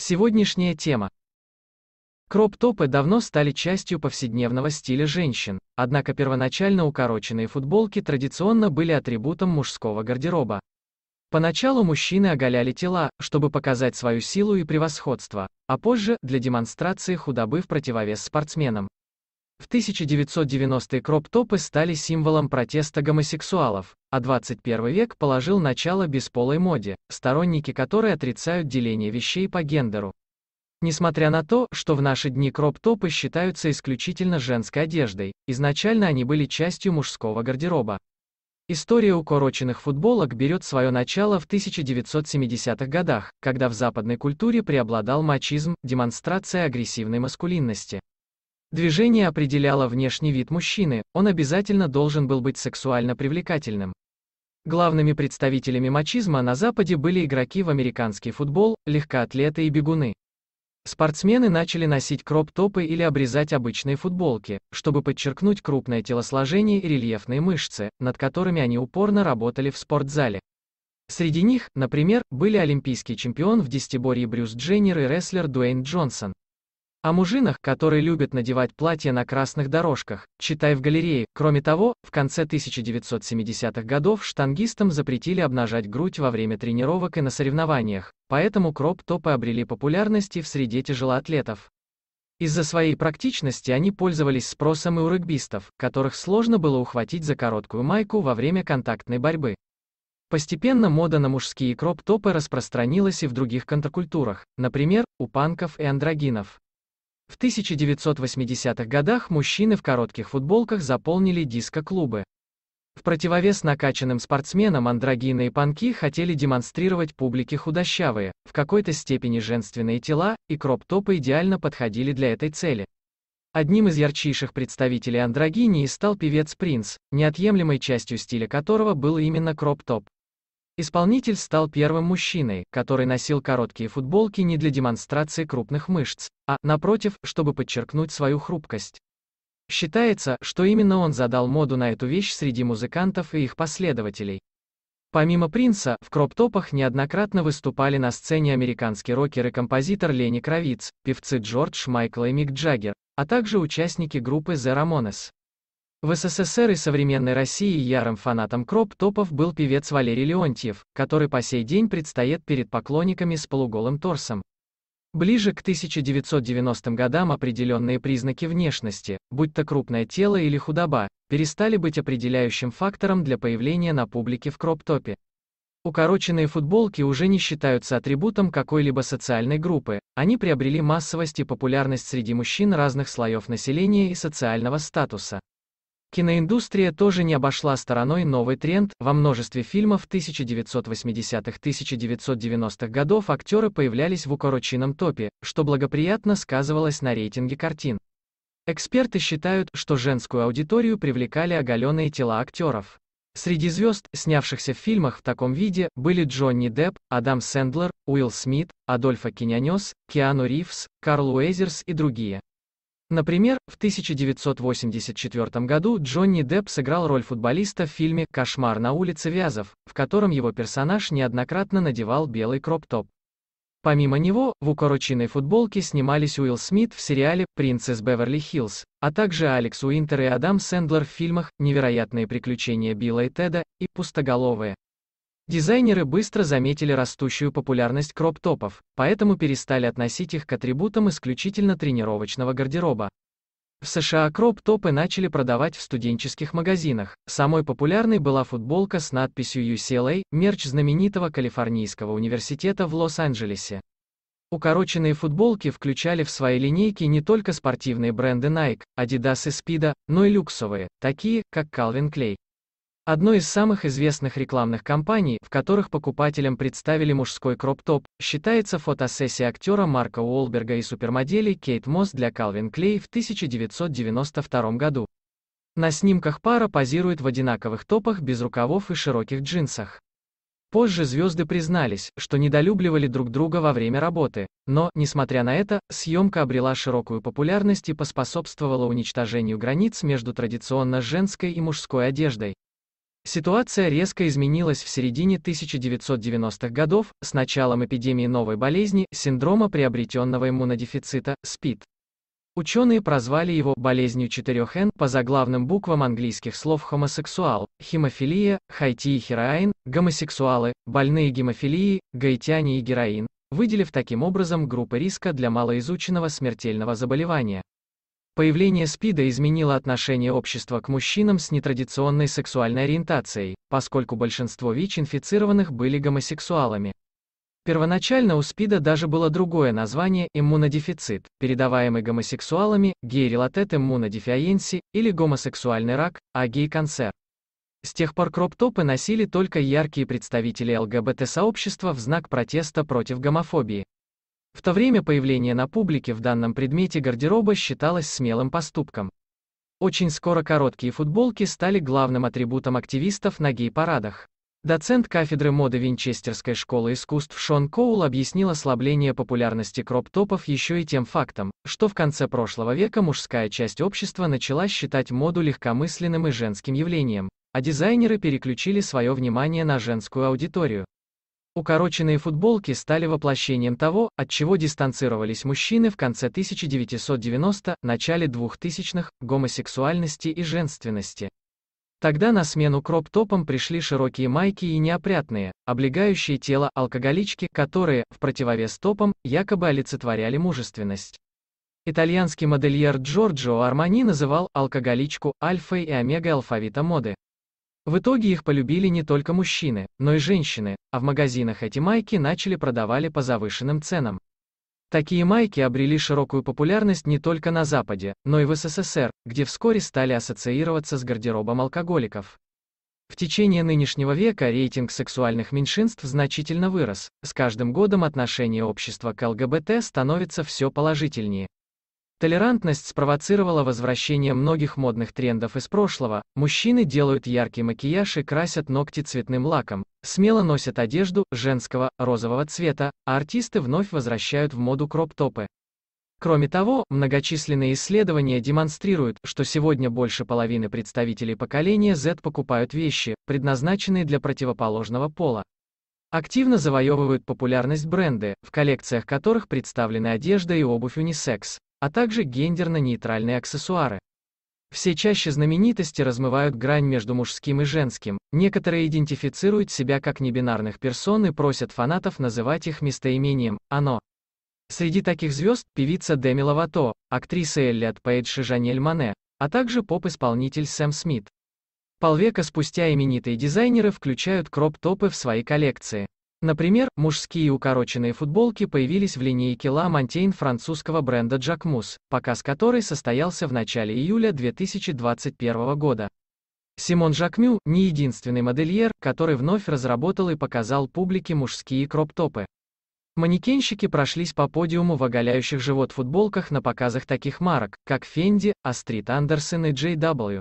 Сегодняшняя тема. Кроп-топы давно стали частью повседневного стиля женщин, однако первоначально укороченные футболки традиционно были атрибутом мужского гардероба. Поначалу мужчины оголяли тела, чтобы показать свою силу и превосходство, а позже – для демонстрации худобы в противовес спортсменам. В 1990-е кроп-топы стали символом протеста гомосексуалов, а 21 век положил начало бесполой моде, сторонники которой отрицают деление вещей по гендеру. Несмотря на то, что в наши дни кроп-топы считаются исключительно женской одеждой, изначально они были частью мужского гардероба. История укороченных футболок берет свое начало в 1970-х годах, когда в западной культуре преобладал мачизм, демонстрация агрессивной маскулинности. Движение определяло внешний вид мужчины, он обязательно должен был быть сексуально привлекательным. Главными представителями мачизма на Западе были игроки в американский футбол, легкоатлеты и бегуны. Спортсмены начали носить кроп-топы или обрезать обычные футболки, чтобы подчеркнуть крупное телосложение и рельефные мышцы, над которыми они упорно работали в спортзале. Среди них, например, были олимпийский чемпион в десятиборье Брюс Дженнер и рестлер Дуэйн Джонсон. О мужинах, которые любят надевать платья на красных дорожках, читай в галерее. Кроме того, в конце 1970-х годов штангистам запретили обнажать грудь во время тренировок и на соревнованиях, поэтому кроп-топы обрели популярность и в среде тяжелоатлетов. Из-за своей практичности они пользовались спросом и у регбистов, которых сложно было ухватить за короткую майку во время контактной борьбы. Постепенно мода на мужские кроп-топы распространилась и в других контркультурах, например, у панков и андрогинов. В 1980-х годах мужчины в коротких футболках заполнили диско-клубы. В противовес накачанным спортсменам андрогины и панки хотели демонстрировать публике худощавые, в какой-то степени женственные тела, и кроп-топы идеально подходили для этой цели. Одним из ярчайших представителей андрогинии стал певец Принц, неотъемлемой частью стиля которого был именно кроп-топ. Исполнитель стал первым мужчиной, который носил короткие футболки не для демонстрации крупных мышц, а, напротив, чтобы подчеркнуть свою хрупкость. Считается, что именно он задал моду на эту вещь среди музыкантов и их последователей. Помимо Принца, в кроп-топах неоднократно выступали на сцене американский рокер и композитор Лени Кравиц, певцы Джордж Майкл и Мик Джаггер, а также участники группы The Ramones. В СССР и современной России ярым фанатом кроп-топов был певец Валерий Леонтьев, который по сей день предстает перед поклонниками с полуголым торсом. Ближе к 1990 годам определенные признаки внешности, будь то крупное тело или худоба, перестали быть определяющим фактором для появления на публике в кроп-топе. Укороченные футболки уже не считаются атрибутом какой-либо социальной группы, они приобрели массовость и популярность среди мужчин разных слоев населения и социального статуса. Киноиндустрия тоже не обошла стороной новый тренд, во множестве фильмов 1980-1990-х годов актеры появлялись в укороченном топе, что благоприятно сказывалось на рейтинге картин. Эксперты считают, что женскую аудиторию привлекали оголенные тела актеров. Среди звезд, снявшихся в фильмах в таком виде, были Джонни Депп, Адам Сэндлер, Уилл Смит, Адольфа Кинянес, Киану Ривз, Карл Уэзерс и другие. Например, в 1984 году Джонни Депп сыграл роль футболиста в фильме «Кошмар на улице Вязов», в котором его персонаж неоднократно надевал белый кроп-топ. Помимо него, в укороченной футболке снимались Уилл Смит в сериале «Принцесс Беверли-Хиллз», а также Алекс Уинтер и Адам Сэндлер в фильмах «Невероятные приключения Билла и Теда» и «Пустоголовые». Дизайнеры быстро заметили растущую популярность кроп-топов, поэтому перестали относить их к атрибутам исключительно тренировочного гардероба. В США кроп-топы начали продавать в студенческих магазинах. Самой популярной была футболка с надписью UCLA, мерч знаменитого Калифорнийского университета в Лос-Анджелесе. Укороченные футболки включали в свои линейки не только спортивные бренды Nike, Adidas и Speedo, но и люксовые, такие, как Calvin Klein. Одной из самых известных рекламных кампаний, в которых покупателям представили мужской кроп-топ, считается фотосессия актера Марка Уолберга и супермодели Кейт Мосс для Калвин Клей в 1992 году. На снимках пара позирует в одинаковых топах без рукавов и широких джинсах. Позже звезды признались, что недолюбливали друг друга во время работы, но, несмотря на это, съемка обрела широкую популярность и поспособствовала уничтожению границ между традиционно женской и мужской одеждой, Ситуация резко изменилась в середине 1990-х годов с началом эпидемии новой болезни, синдрома приобретенного иммунодефицита, СПИД. Ученые прозвали его «болезнью 4Н» по заглавным буквам английских слов «хомосексуал», «хемофилия», «хайти» и «хероин», «гомосексуалы», «больные гемофилии», «гаитяне» и «героин», выделив таким образом группы риска для малоизученного смертельного заболевания. Появление СПИДа изменило отношение общества к мужчинам с нетрадиционной сексуальной ориентацией, поскольку большинство ВИЧ-инфицированных были гомосексуалами. Первоначально у СПИДа даже было другое название – иммунодефицит, передаваемый гомосексуалами, гей-релатет иммунодефиенси или гомосексуальный рак, а гей-канцер. С тех пор кроптопы носили только яркие представители ЛГБТ-сообщества в знак протеста против гомофобии. В то время появление на публике в данном предмете гардероба считалось смелым поступком. Очень скоро короткие футболки стали главным атрибутом активистов на гей-парадах. Доцент кафедры моды Винчестерской школы искусств Шон Коул объяснил ослабление популярности кроп-топов еще и тем фактом, что в конце прошлого века мужская часть общества начала считать моду легкомысленным и женским явлением, а дизайнеры переключили свое внимание на женскую аудиторию. Укороченные футболки стали воплощением того, от чего дистанцировались мужчины в конце 1990 х начале 2000-х, гомосексуальности и женственности. Тогда на смену кроп-топам пришли широкие майки и неопрятные, облегающие тело алкоголички, которые, в противовес топам, якобы олицетворяли мужественность. Итальянский модельер Джорджио Армани называл алкоголичку альфой и омегой алфавита моды. В итоге их полюбили не только мужчины, но и женщины, а в магазинах эти майки начали продавали по завышенным ценам. Такие майки обрели широкую популярность не только на Западе, но и в СССР, где вскоре стали ассоциироваться с гардеробом алкоголиков. В течение нынешнего века рейтинг сексуальных меньшинств значительно вырос, с каждым годом отношение общества к ЛГБТ становится все положительнее, Толерантность спровоцировала возвращение многих модных трендов из прошлого. Мужчины делают яркий макияж и красят ногти цветным лаком, смело носят одежду женского, розового цвета, а артисты вновь возвращают в моду кроп-топы. Кроме того, многочисленные исследования демонстрируют, что сегодня больше половины представителей поколения Z покупают вещи, предназначенные для противоположного пола. Активно завоевывают популярность бренды, в коллекциях которых представлены одежда и обувь унисекс а также гендерно-нейтральные аксессуары. Все чаще знаменитости размывают грань между мужским и женским, некоторые идентифицируют себя как небинарных персон и просят фанатов называть их местоимением «оно». Среди таких звезд – певица Деми Ловато, актриса Эллиот Пейдж и Жанель Мане, а также поп-исполнитель Сэм Смит. Полвека спустя именитые дизайнеры включают кроп-топы в свои коллекции. Например, мужские укороченные футболки появились в линейке La Montaigne французского бренда Jacquemus, показ которой состоялся в начале июля 2021 года. Симон Жакмю – не единственный модельер, который вновь разработал и показал публике мужские кроп-топы. Манекенщики прошлись по подиуму в оголяющих живот футболках на показах таких марок, как Fendi, Astrid Андерсон и JW.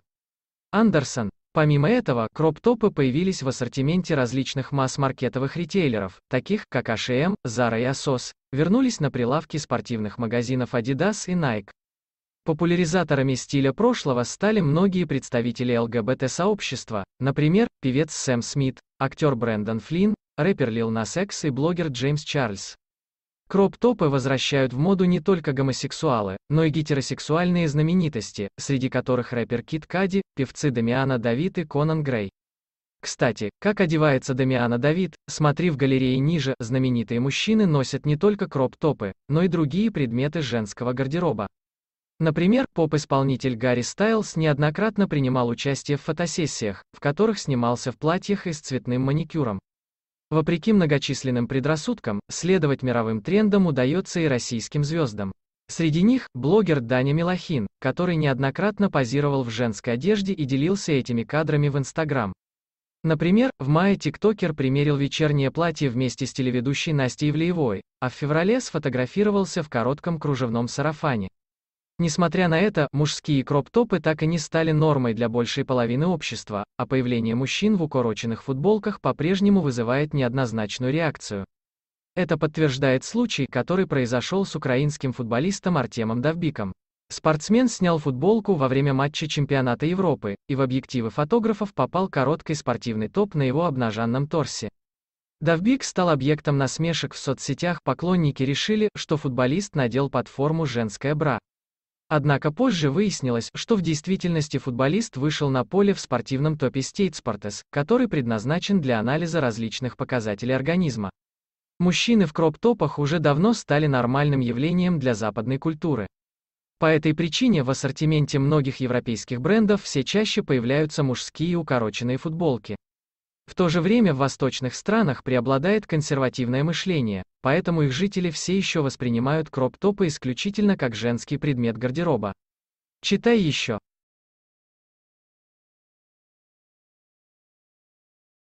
Андерсон, Помимо этого, кроп-топы появились в ассортименте различных масс-маркетовых ритейлеров, таких как H&M, Zara и ASOS, вернулись на прилавки спортивных магазинов Adidas и Nike. Популяризаторами стиля прошлого стали многие представители ЛГБТ-сообщества, например, певец Сэм Смит, актер Брэндон Флинн, рэпер Лил Нас Экс и блогер Джеймс Чарльз. Кроп-топы возвращают в моду не только гомосексуалы, но и гетеросексуальные знаменитости, среди которых рэпер Кит Кади, певцы Дамиана Давид и Конан Грей. Кстати, как одевается Дамиана Давид, смотри в галерее ниже, знаменитые мужчины носят не только кроп-топы, но и другие предметы женского гардероба. Например, поп-исполнитель Гарри Стайлс неоднократно принимал участие в фотосессиях, в которых снимался в платьях и с цветным маникюром. Вопреки многочисленным предрассудкам, следовать мировым трендам удается и российским звездам. Среди них – блогер Даня Милохин, который неоднократно позировал в женской одежде и делился этими кадрами в Инстаграм. Например, в мае тиктокер примерил вечернее платье вместе с телеведущей Настей Ивлеевой, а в феврале сфотографировался в коротком кружевном сарафане. Несмотря на это, мужские кроп-топы так и не стали нормой для большей половины общества, а появление мужчин в укороченных футболках по-прежнему вызывает неоднозначную реакцию. Это подтверждает случай, который произошел с украинским футболистом Артемом Давбиком. Спортсмен снял футболку во время матча чемпионата Европы, и в объективы фотографов попал короткий спортивный топ на его обнаженном торсе. Давбик стал объектом насмешек в соцсетях, поклонники решили, что футболист надел под форму женское бра. Однако позже выяснилось, что в действительности футболист вышел на поле в спортивном топе Стейтспортес, который предназначен для анализа различных показателей организма. Мужчины в кроп-топах уже давно стали нормальным явлением для западной культуры. По этой причине в ассортименте многих европейских брендов все чаще появляются мужские укороченные футболки. В то же время в восточных странах преобладает консервативное мышление, поэтому их жители все еще воспринимают кроп-топы исключительно как женский предмет гардероба. Читай еще.